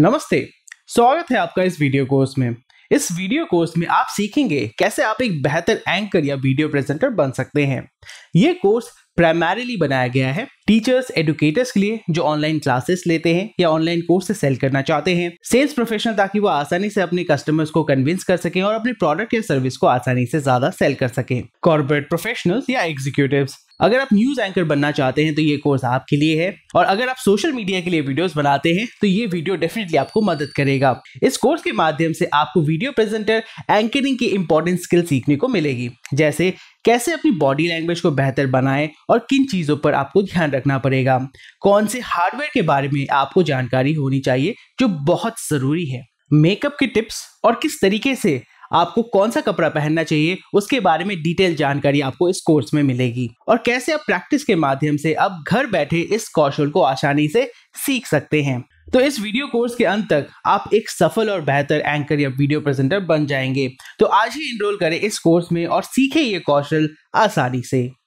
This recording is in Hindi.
नमस्ते स्वागत है आपका इस वीडियो कोर्स में इस वीडियो कोर्स में आप सीखेंगे कैसे आप एक बेहतर एंकर या वीडियो प्रेजेंटर बन सकते हैं ये कोर्स प्राइमरीली बनाया गया है टीचर्स एडुकेटर्स के लिए जो ऑनलाइन क्लासेस लेते हैं या ऑनलाइन कोर्स से सेल करना चाहते हैं सेल्स प्रोफेशनल ताकि वो आसानी से अपने कस्टमर्स को कन्विंस कर सकें और अपने प्रोडक्ट या सर्विस को आसानी से ज्यादा सेल कर सकें कॉर्पोरेट प्रोफेशनल्स या एग्जीक्यूटिव्स अगर आप न्यूज एंकर बनना चाहते हैं तो ये कोर्स आपके लिए है और अगर आप सोशल मीडिया के लिए वीडियोस बनाते हैं तो ये वीडियो डेफिनेटली आपको मदद करेगा इस कोर्स के माध्यम से आपको वीडियो प्रेजेंटर एंकरिंग की इंपॉर्टेंट स्किल सीखने को मिलेगी जैसे कैसे अपनी बॉडी लैंग्वेज को बेहतर बनाएं और किन चीज़ों पर आपको ध्यान रखना पड़ेगा कौन से हार्डवेयर के बारे में आपको जानकारी होनी चाहिए जो बहुत ज़रूरी है मेकअप के टिप्स और किस तरीके से आपको कौन सा कपड़ा पहनना चाहिए उसके बारे में डिटेल जानकारी आपको इस कोर्स में मिलेगी और कैसे आप प्रैक्टिस के माध्यम से आप घर बैठे इस कौशल को आसानी से सीख सकते हैं तो इस वीडियो कोर्स के अंत तक आप एक सफल और बेहतर एंकर या वीडियो प्रेजेंटर बन जाएंगे तो आज ही इनरोल करें इस कोर्स में और सीखें ये कौशल आसानी से